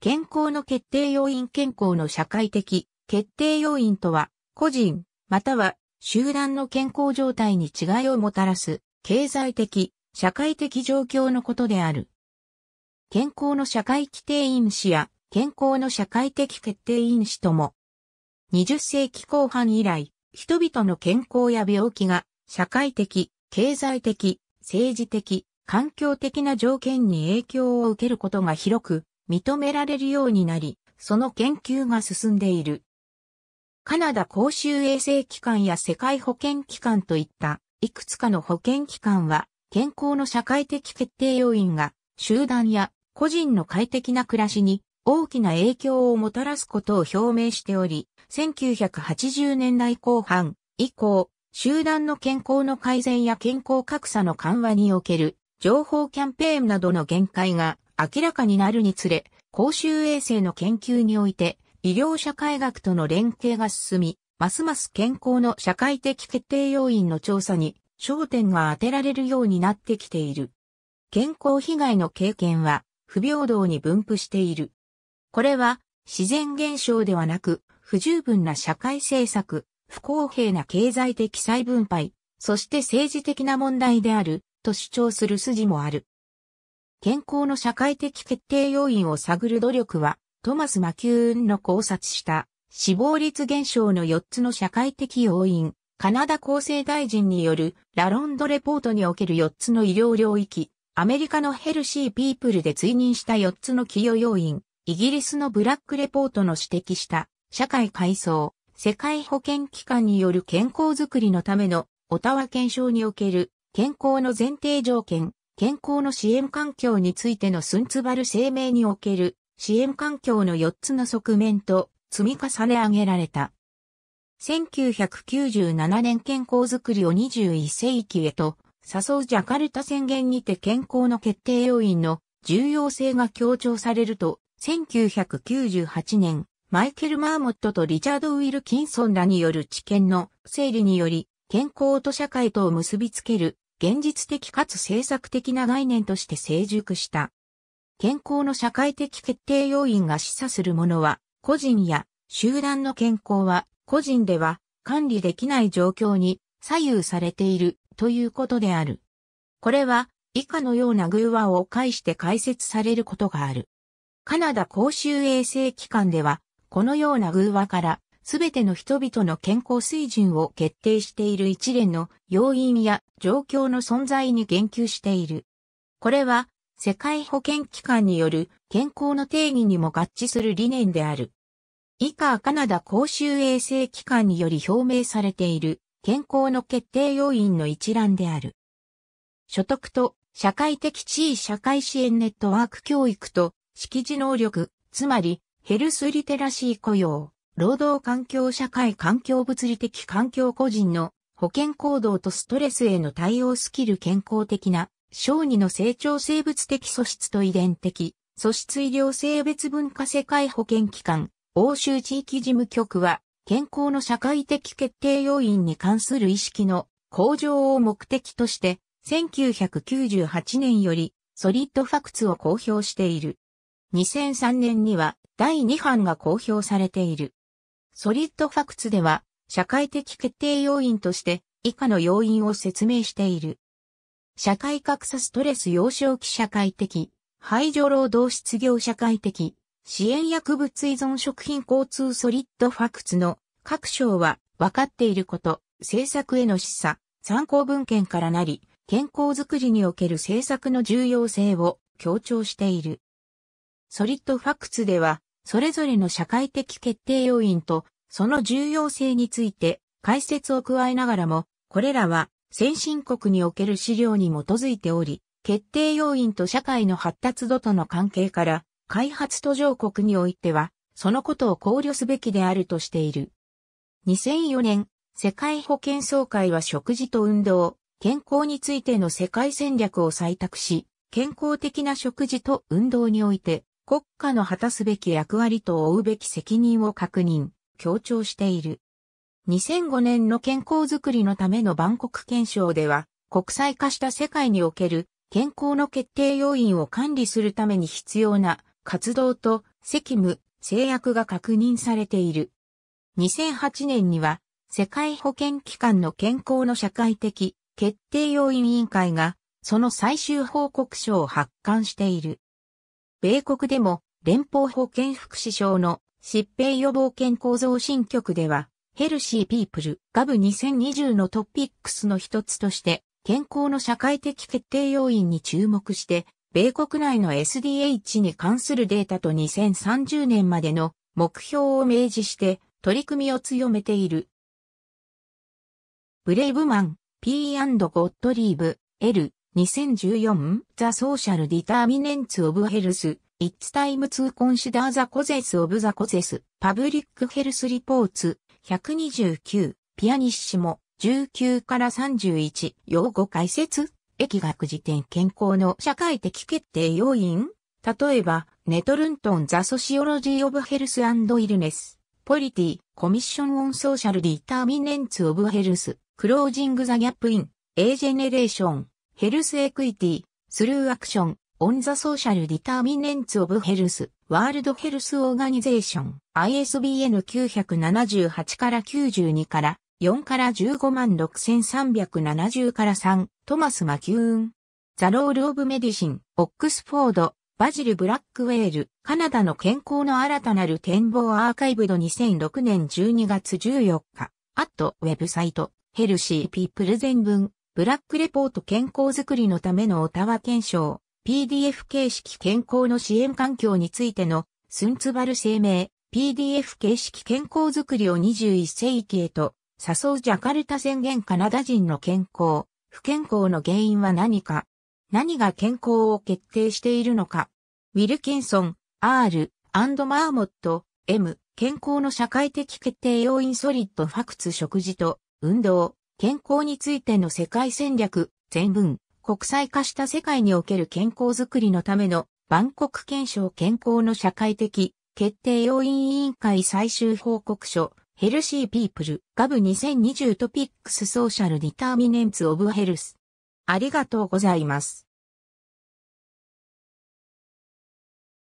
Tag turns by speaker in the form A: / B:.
A: 健康の決定要因健康の社会的決定要因とは、個人、または集団の健康状態に違いをもたらす、経済的、社会的状況のことである。健康の社会規定因子や健康の社会的決定因子とも、20世紀後半以来、人々の健康や病気が社会的、経済的、政治的、環境的な条件に影響を受けることが広く認められるようになり、その研究が進んでいる。カナダ公衆衛生機関や世界保健機関といったいくつかの保健機関は健康の社会的決定要因が集団や個人の快適な暮らしに大きな影響をもたらすことを表明しており、1980年代後半以降、集団の健康の改善や健康格差の緩和における情報キャンペーンなどの限界が明らかになるにつれ、公衆衛生の研究において、医療社会学との連携が進み、ますます健康の社会的決定要因の調査に焦点が当てられるようになってきている。健康被害の経験は不平等に分布している。これは自然現象ではなく不十分な社会政策、不公平な経済的再分配、そして政治的な問題であると主張する筋もある。健康の社会的決定要因を探る努力は、トマス・マキューンの考察した死亡率減少の4つの社会的要因、カナダ厚生大臣によるラロンドレポートにおける4つの医療領域、アメリカのヘルシーピープルで追認した4つの企業要因、イギリスのブラックレポートの指摘した社会階層、世界保健機関による健康づくりのためのオタワ検証における健康の前提条件、健康の支援環境についてのスンツバル声明における支援環境の4つの側面と積み重ね上げられた。1997年健康づくりを21世紀へと誘うジャカルタ宣言にて健康の決定要因の重要性が強調されると、1998年、マイケル・マーモットとリチャード・ウィルキンソンらによる知見の整理により、健康と社会とを結びつける現実的かつ政策的な概念として成熟した。健康の社会的決定要因が示唆するものは、個人や集団の健康は、個人では管理できない状況に左右されているということである。これは、以下のような偶話を介して解説されることがある。カナダ公衆衛生機関では、このような偶話から、すべての人々の健康水準を決定している一連の要因や状況の存在に言及している。これは、世界保健機関による健康の定義にも合致する理念である。以下カナダ公衆衛生機関により表明されている健康の決定要因の一覧である。所得と社会的地位社会支援ネットワーク教育と識字能力、つまりヘルスリテラシー雇用、労働環境社会環境物理的環境個人の保険行動とストレスへの対応スキル健康的な小児の成長生物的素質と遺伝的素質医療性別文化世界保健機関欧州地域事務局は健康の社会的決定要因に関する意識の向上を目的として1998年よりソリッドファクツを公表している。2003年には第2版が公表されている。ソリッドファクツでは、社会的決定要因として以下の要因を説明している。社会格差ストレス幼少期社会的、排除労働失業社会的、支援薬物依存食品交通ソリッドファクツの各章は分かっていること、政策への示唆、参考文献からなり、健康づくりにおける政策の重要性を強調している。ソリッドファクツでは、それぞれの社会的決定要因と、その重要性について解説を加えながらも、これらは先進国における資料に基づいており、決定要因と社会の発達度との関係から、開発途上国においては、そのことを考慮すべきであるとしている。2004年、世界保健総会は食事と運動、健康についての世界戦略を採択し、健康的な食事と運動において、国家の果たすべき役割と負うべき責任を確認、強調している。2005年の健康づくりのための万国憲章では、国際化した世界における健康の決定要因を管理するために必要な活動と責務、制約が確認されている。2008年には世界保健機関の健康の社会的決定要因委員会がその最終報告書を発刊している。米国でも連邦保健福祉省の疾病予防健康増進局では、ヘルシーピープル、ガブ2020のトピックスの一つとして、健康の社会的決定要因に注目して、米国内の SDH に関するデータと2030年までの目標を明示して取り組みを強めている。ブレイブマン、P& ゴッド・リーブ、L、2014 The Social Determinants of Health It's Time to Consider the Causes of the Causes Public Health Reports 129ピアニッシモ19から31用語解説疫学辞典健康の社会的決定要因例えば、ネトルントン・ザ・ソシオロジー・オブ・ヘルス・アンド・イルネス、ポリティ、コミッション・オン・ソーシャル・ディターミネンツ・オブ・ヘルス、クロージング・ザ・ギャップ・イン、エージェネレーション、ヘルスエクイティ、スルーアクション、オンザソーシャルディターミネンツオブヘルス、ワールドヘルスオーガニゼーション、ISBN 978から92から4から15万6370から3、トマス・マキューン。ザ・ロール・オブ・メディシン、オックスフォード、バジル・ブラックウェール、カナダの健康の新たなる展望アーカイブド2006年12月14日、アットウェブサイト、ヘルシー・ピープル全文。ブラックレポート健康づくりのためのオタワ検証、PDF 形式健康の支援環境についての、スンツバル声明、PDF 形式健康づくりを21世紀へと、誘うジャカルタ宣言カナダ人の健康、不健康の原因は何か何が健康を決定しているのかウィルキンソン、R、マーモット、M、健康の社会的決定要因ソリッドファクツ食事と運動、健康についての世界戦略、全文、国際化した世界における健康づくりのための、万国憲章健康の社会的、決定要因委員会最終報告書、ヘルシーピープル、ガブ2020トピックスソーシャルディターミネンツオブヘルス。ありがとうございます。